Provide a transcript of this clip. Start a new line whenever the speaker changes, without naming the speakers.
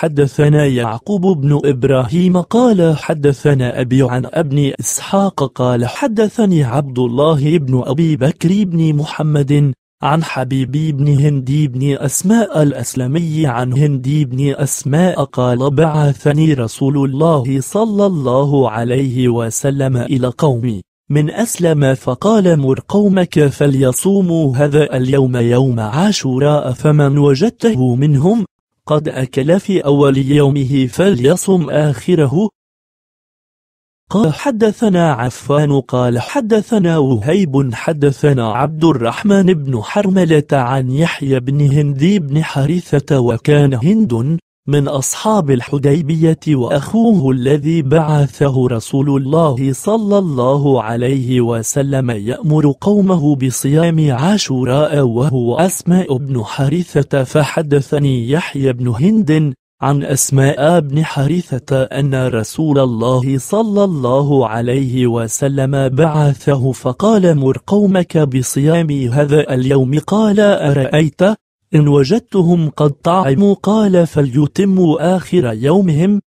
حدثنا يعقوب بن إبراهيم قال حدثنا أبي عن ابن إسحاق قال حدثني عبد الله بن أبي بكر بن محمد عن حبيبي بن هندي بن أسماء الأسلمي عن هندي بن أسماء قال بعثني رسول الله صلى الله عليه وسلم إلى قومي من أسلم فقال مر قومك فليصوموا هذا اليوم يوم عاشوراء فمن وجدته منهم قد أكل في أول يومه فليصم آخره قال حدثنا عفان قال حدثنا وهيب حدثنا عبد الرحمن بن حرملة عن يحيى بن هندي بن حريثة وكان هند من أصحاب الحديبية وأخوه الذي بعثه رسول الله صلى الله عليه وسلم يأمر قومه بصيام عاشوراء وهو أسماء بن حارثة فحدثني يحيى بن هند عن أسماء بن حارثة أن رسول الله صلى الله عليه وسلم بعثه فقال مر قومك بصيام هذا اليوم قال أرأيت إن وجدتهم قد طعموا قال فليتموا آخر يومهم